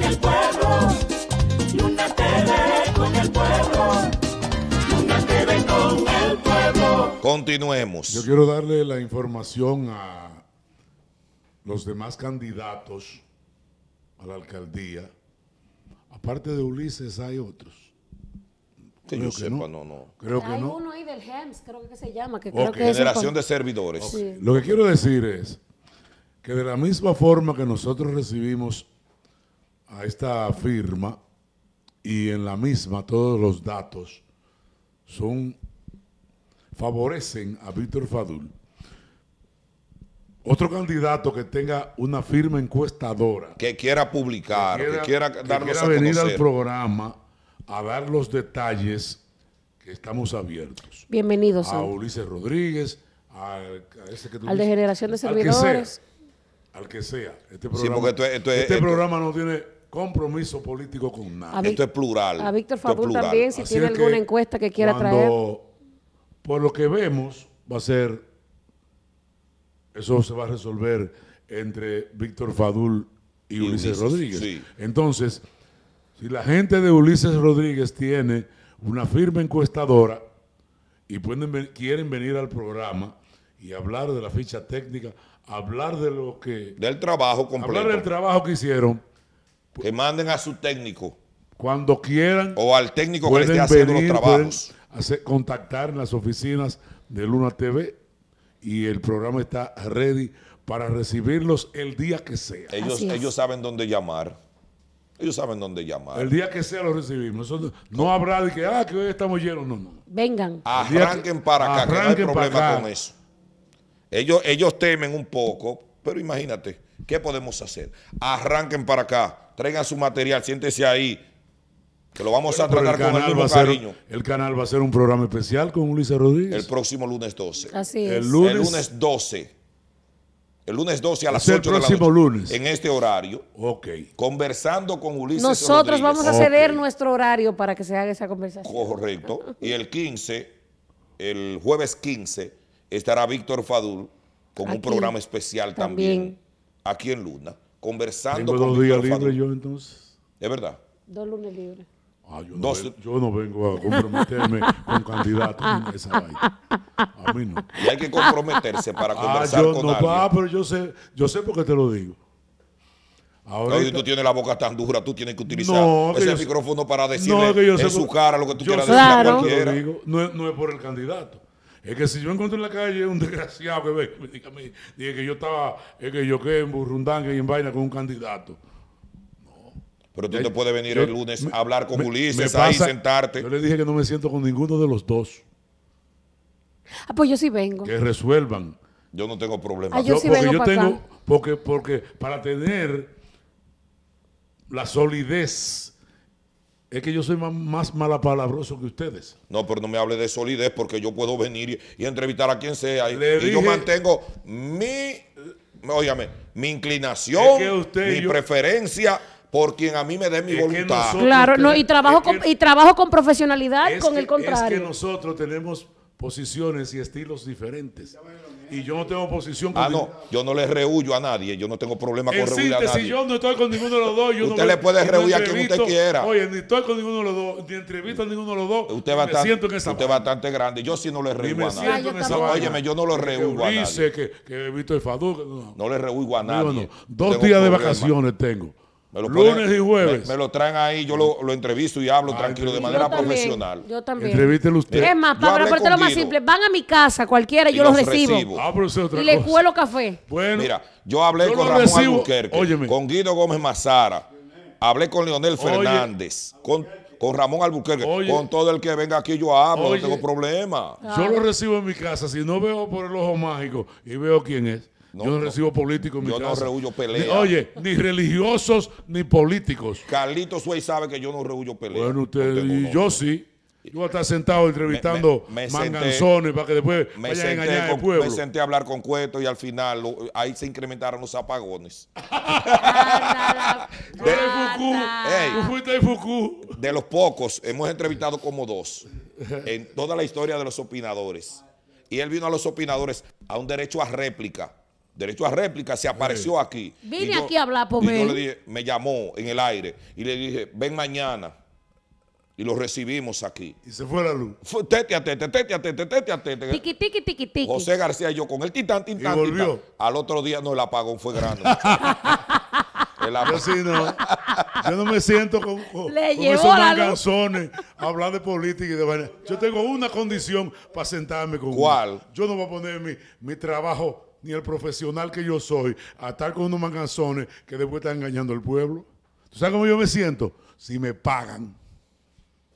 el Continuemos. Yo quiero darle la información a los demás candidatos a la alcaldía. Aparte de Ulises hay otros. Que yo sepa, no. no, Creo que Hay uno ahí del HEMS, creo que se llama. Que Generación de servidores. Lo que quiero decir es que de la misma forma que nosotros recibimos a esta firma y en la misma todos los datos son favorecen a Víctor Fadul. Otro candidato que tenga una firma encuestadora. Que quiera publicar, que quiera, a quiera, que quiera venir al programa a dar los detalles que estamos abiertos. Bienvenidos a Ulises Rodríguez, al de Generación de Servidores. Al que sea. Este, este programa no tiene compromiso político con nada. Esto es plural. A Víctor Fadul también, si tiene alguna encuesta que quiera traer. Por lo que vemos, va a ser, eso se va a resolver entre Víctor Fadul y, Ulises, Rodríguez. Entonces, si la gente de Ulises Rodríguez tiene una firma encuestadora y pueden, quieren venir al programa y hablar de la ficha técnica, hablar de lo que... Del trabajo completo. Hablar del trabajo que hicieron que manden a su técnico. Cuando quieran. O al técnico que le esté haciendo los trabajos. Hacer, contactar en las oficinas de Luna TV y el programa está ready para recibirlos el día que sea. Ellos, ellos saben dónde llamar. Ellos saben dónde llamar. El día que sea lo recibimos. no, habrá de que, ah, que hoy estamos llenos. No, no. Vengan. Arranquen para acá, no hay problema con eso. Ellos, ellos temen un poco, pero imagínate, ¿Qué podemos hacer? Arranquen para acá, traigan su material, siéntese ahí, que lo vamos a tratar con el cariño. El canal va a ser un programa especial con Ulises Rodríguez. El próximo lunes 12. Así es. El lunes, 12. El lunes 12 a las 8 de la noche, lunes. En este horario. Ok. Conversando con Ulises Nosotros vamos a ceder nuestro horario para que se haga esa conversación. Correcto. Y el 15, el jueves 15, estará Víctor Fadul con un programa especial también. también aquí en Luna, conversando Tengo con dos días libres yo entonces. ¿Es verdad? Dos lunes libres. Ah, yo, no vengo, a comprometerme con candidatos en esa vaina. A mí no. Y hay que comprometerse para ah, conversar ah, yo con no, alguien. pero yo sé, yo sé por qué te lo digo. Ahora tú tienes la boca tan dura, tú tienes que utilizar ese micrófono para decirle en su cara lo que tú quieras decir a cualquiera. no es por el candidato. Es que si yo encuentro en la calle un desgraciado que ve, me diga dije que yo estaba, es que yo quedé en burrundangue y en vaina con un candidato. No. Pero tú no te puedes venir el lunes a hablar con Ulises, ahí sentarte. Yo le dije que no me siento con ninguno de los dos. Ah, pues yo sí vengo. Que resuelvan. Yo no tengo problema. Ah, yo, porque yo tengo, porque, porque para tener la solidez es que yo soy más, malapalabroso que ustedes. No, pero no me hable de solidez porque yo puedo venir y, entrevistar a quien sea. Y, yo mantengo mi, mi inclinación, mi preferencia por quien a mí me dé mi voluntad. claro, no, y trabajo, con, y trabajo con profesionalidad, con el contrario. Es que nosotros tenemos posiciones y estilos diferentes. Y yo no tengo posición con Ah, yo no le rehuyo a nadie, yo no tengo problema con rehuir a nadie. Si yo no estoy con ninguno de los dos, yo usted le puede rehuir a quien usted quiera. Oye, ni estoy con ninguno de los dos, ni entrevisto a ninguno de los dos. Usted, va bastante grande, yo sí no le rehuyo a nadie. Óyeme, yo no le rehuyo a nadie. Dice que, que el No. le rehuyo a nadie. dos días de vacaciones tengo. Lunes y jueves. Me, lo traen ahí, yo lo, entrevisto y hablo ah, tranquilo, de manera profesional. Yo también. Entrevístelo usted. Es más, para ponerte lo más simple, van a mi casa, cualquiera, y yo los, recibo. Ah, y les cuelo café. Mira, yo hablé con Ramón Albuquerque, con Guido Gómez Mazara, hablé con Leonel Fernández, con, con Ramón Albuquerque, con todo el que venga aquí yo hablo, no tengo problema. Yo los recibo en mi casa, si no veo por el ojo mágico y veo quién es yo no, recibo político. yo no rehuyo peleas. Oye, ni religiosos ni políticos. Carlito Suey sabe que yo no rehuyo peleas. Bueno, usted y yo sí. Yo voy sentado entrevistando me, manganzones para que después me vayan senté pueblo. Me senté a hablar con Cueto y al final ahí se incrementaron los apagones. de, de los pocos, hemos entrevistado como dos en toda la historia de los opinadores. Y él vino a los opinadores a un derecho a réplica derecho a réplica, se apareció aquí. Vine aquí a hablar por mí. yo le dije, me llamó en el aire y le dije, ven mañana. Y lo recibimos aquí. Y se fue la luz. tete a tete, tete a tete, tete a tete. José García y yo con el titán, titán, y volvió. Al otro día no, el apagón fue grande. el apagón. Yo no. me siento con, con, esos manganzones a hablar de política y de Yo tengo una condición para sentarme con ¿Cuál? Yo no voy a poner mi, mi trabajo ni el profesional que yo soy a estar con unos manganzones que después están engañando al pueblo. ¿Tú sabes cómo yo me siento? Si me pagan.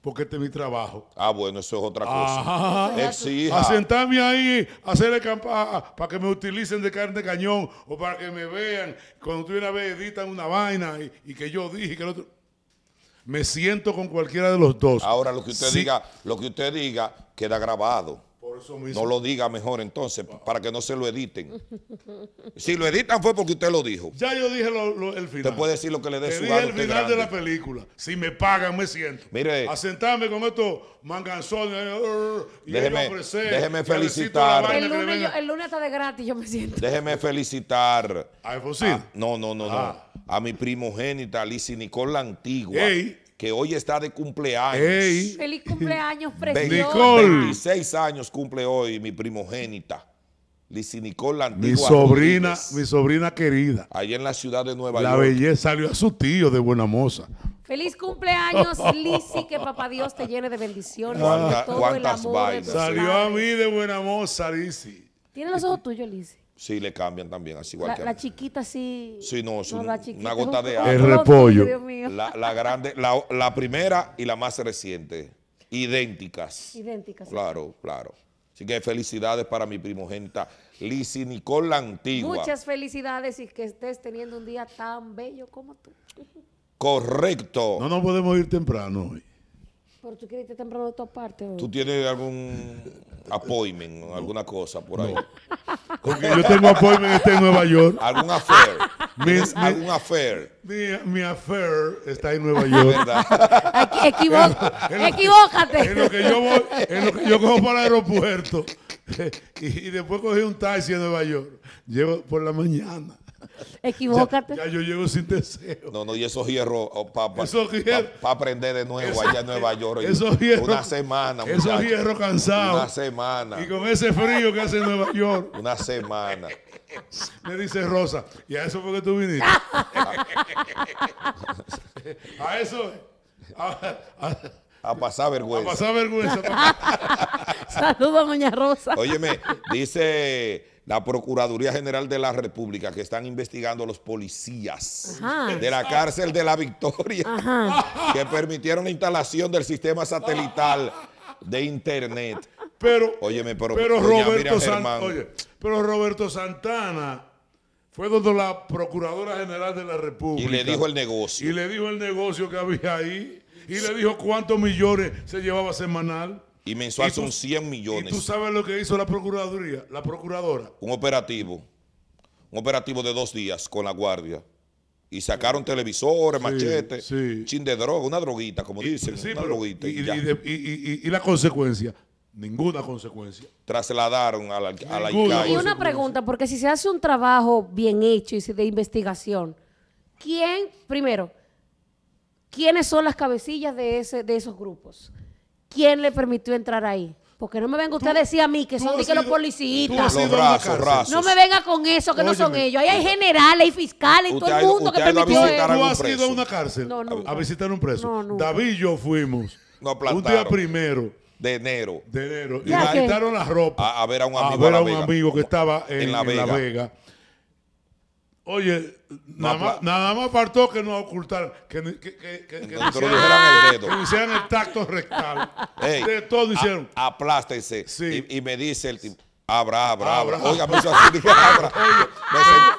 Porque este es mi trabajo. Ah, bueno, eso es otra cosa. A sentarme ahí, a hacer campaña, para que me utilicen de carne de cañón o para que me vean. Cuando tú una vez editan una vaina y, que yo dije que el otro me siento con cualquiera de los dos. Ahora lo que usted diga, lo que usted diga queda grabado. No lo diga mejor entonces, para que no se lo editen. Si lo editan fue porque usted lo dijo. Ya yo dije el final. Usted puede decir lo que le dé su el final de la película. Si me pagan, me siento. Mire. A sentarme con estos manganzones. Eh, y déjeme, déjeme felicitar. El lunes, está de gratis, yo me siento. Déjeme felicitar. ¿A no, no, no, no. Ah. A mi primogénita, Alicia Nicole la Antigua que hoy está de cumpleaños. ¡Feliz cumpleaños, precioso! 26 años cumple hoy mi primogénita. Lisi Nicole, la antigua Mi sobrina, mi sobrina querida. Allí en la ciudad de Nueva la York. La belleza salió a su tío de Buena Moza. Feliz cumpleaños, Lisi, que papá Dios te llene de bendiciones. ¿Cuántas Salió a mí de Buena Moza, Lisi. Tiene los ojos tuyos, Lisi. Sí, le cambian también, así igual la, chiquita sí. Sí, no, una gota de agua. El repollo. La, grande, la, primera y la más reciente. Idénticas. Idénticas. Claro, claro. Así que felicidades para mi primogénita Lisi Nicole la Antigua. Muchas felicidades y que estés teniendo un día tan bello como tú. Correcto. No nos podemos ir temprano hoy. Pero tú quieres temprano de tu parte hoy. ¿Tú tienes algún appointment, alguna cosa por ahí? Porque yo tengo en este en Nueva York. ¿Algún affair? Mi, ¿Algún affair? Mi, affair está en Nueva York. Aquí, equivócate. En lo, que yo voy, en lo que yo cojo para el aeropuerto y, después cogí un taxi en Nueva York. Llevo por la mañana. Equivócate. Ya, yo llevo sin deseo. No, no, y esos hierros, papá. Oh, Para aprender de nuevo allá en Nueva York. Esos hierros. Una semana. Esos hierros cansados. Una semana. Y con ese frío que hace en Nueva York. Una semana. Me dice Rosa, ¿y a eso fue que tú viniste? a eso. A, pasar vergüenza. A pasar vergüenza. Saludos, doña Rosa. Óyeme, dice la Procuraduría General de la República, que están investigando a los policías de la cárcel de la Victoria, que permitieron la instalación del sistema satelital de Internet. Pero, pero, Roberto pero Roberto Santana fue donde la Procuradora General de la República. Y le dijo el negocio. Y le dijo el negocio que había ahí. Y le dijo cuántos millones se llevaba semanal. Y mensual son 100 millones. ¿Y tú sabes lo que hizo la Procuraduría, la Procuradora? Un operativo, un operativo de dos días con la Guardia. Y sacaron televisores, machetes, chin de droga, una droguita, como dicen, una droguita. Y, la consecuencia, Ninguna consecuencia. Trasladaron a la, a la Y una pregunta, porque si se hace un trabajo bien hecho y de investigación, ¿quién, primero, quiénes son las cabecillas de, ese, de esos grupos? ¿Quién le permitió entrar ahí? Porque no me venga usted a decir a mí que son de los policías. No me venga con eso, que no son ellos. Ahí hay generales, hay fiscales, y todo el mundo que permitió eso. ¿Tú has ido a una cárcel no, no, a visitar un preso? No, David y yo fuimos. un día primero. De enero. De enero. Y nos quitaron la ropa. A, ver a un amigo. que estaba En la Vega Oye, nada más, nada faltó que nos ocultaran, que, que, que, que el dedo. Que hicieran el tacto rectal. Ey, de todo hicieron. aplástense. Y, me dice el tipo, abra, abra, abra. Oiga, me así, abra. me,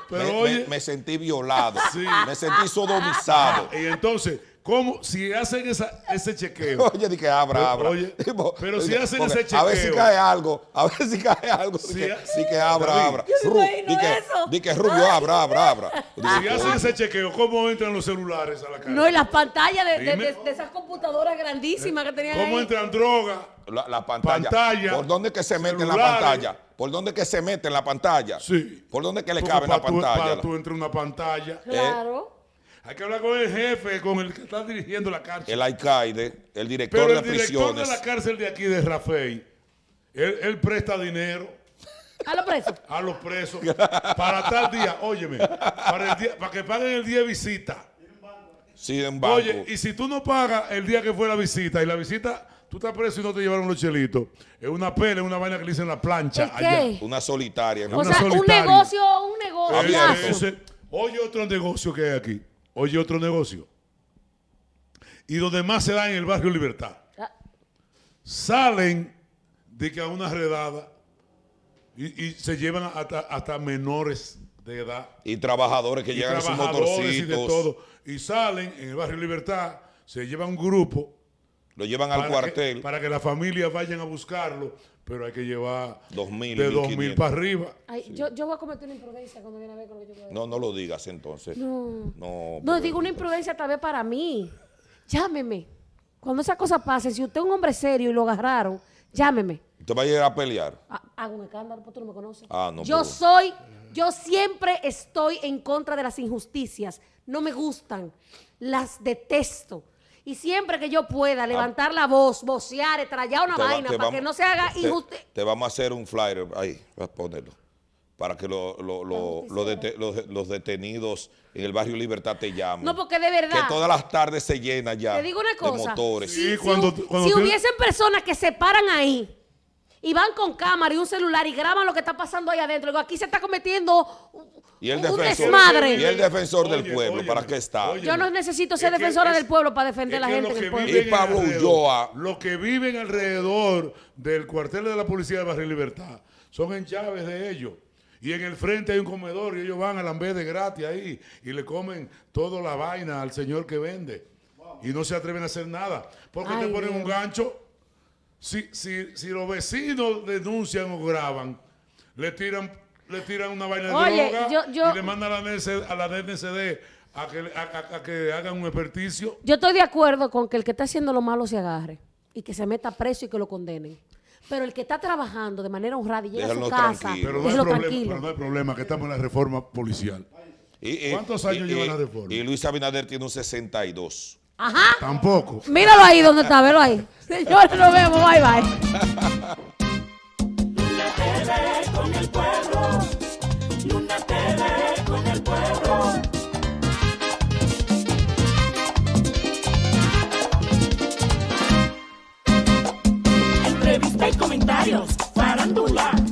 pero sentí violado. Me sentí sodomizado. Y entonces... ¿Cómo? Si hacen esa, ese chequeo. Oye, que abra, abra. pero si hacen ese chequeo. A ver si cae algo, a ver si cae algo. Si, que, abra abra, David, abra. Di que Rubio, abra, abra, abra. si hacen ese chequeo, ¿cómo entran los celulares a la calle? No, y las pantallas de, de, esas computadoras grandísimas que tenían ¿Cómo entran drogas? La, la, pantalla. ¿Por dónde que se mete en la pantalla? ¿Por dónde que se mete en la pantalla? Sí. ¿Por dónde que le cabe en la pantalla? tú, para tú una pantalla. Claro. Hay que hablar con el jefe, con el que está dirigiendo la cárcel. El Alcaide, el director de el de prisiones. El director de la cárcel de aquí de Rafael, él, presta dinero. A los presos. A los presos. para tal día, óyeme, para, que paguen el día de visita. Sí, en banco. Oye, y si tú no pagas el día que fue la visita y la visita tú estás preso y no te llevaron los chelitos. Es una pena, es una vaina que le dicen la plancha. Allá. Una solitaria. O una sea, un negocio, un negocio. oye, otro negocio que hay aquí. Oye, otro negocio. Y donde más se da en el barrio Libertad. Ah. Salen de que a una redada y, se llevan hasta, menores de edad. Y trabajadores que llegan a sus motorcitos. Y, todo, y salen en el barrio Libertad, se llevan un grupo. Lo llevan al cuartel. para que las familias vayan a buscarlo pero hay que llevar 2000, de 2.000 para arriba. yo, voy a cometer una imprudencia cuando viene a ver con lo que yo voy No, no lo digas entonces. No, no, digo una imprudencia tal vez para mí. Llámeme. Cuando esa cosa pase, si usted es un hombre serio y lo agarraron, llámeme. ¿Usted va a ir a pelear? Ah, hago un escándalo, porque tú no me conoces. Ah, no. Yo pues soy, yo siempre estoy en contra de las injusticias. No me gustan. Las detesto y siempre que yo pueda ah. levantar la voz, vocear, estrellar una vaina para que no se haga injusto. Te, vamos a hacer un flyer ahí, para ponerlo. Para que los, detenidos en el barrio Libertad te llamen. No, porque de verdad. Que todas las tardes se llena ya. Te De motores. si, cuando, hubiesen personas que se paran ahí y van con cámara y un celular y graban lo que está pasando ahí adentro. Digo, aquí se está cometiendo y el un desmadre. Y el defensor del pueblo, ¿para qué está? Yo no necesito ser defensora del pueblo para defender a la gente del pueblo. Y Pablo Ulloa. Los que viven alrededor del cuartel de la policía de Barrio Libertad son en llaves de ellos. Y en el frente hay un comedor y ellos van a la de gratis ahí y le comen toda la vaina al señor que vende. Y no se atreven a hacer nada. Porque qué te ponen un gancho si, los vecinos denuncian o graban, le tiran, una vaina de droga y le mandan a la DNCD, a que, hagan un experticio. Yo estoy de acuerdo con que el que está haciendo lo malo se agarre y que se meta preso y que lo condenen. Pero el que está trabajando de manera honrada y llega a su casa, Pero, no hay problema, pero problema, que estamos en la reforma policial. ¿Cuántos años lleva la reforma? Y Luis Abinader tiene un 62. Ajá. Tampoco. Míralo ahí donde está, velo ahí. Señores, nos vemos. Bye, bye. Luna TV con el pueblo. Luna TV con el pueblo. Entrevista y comentarios. Farándula